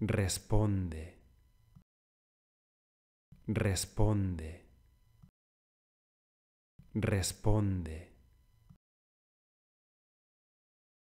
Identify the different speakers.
Speaker 1: responde, responde, responde.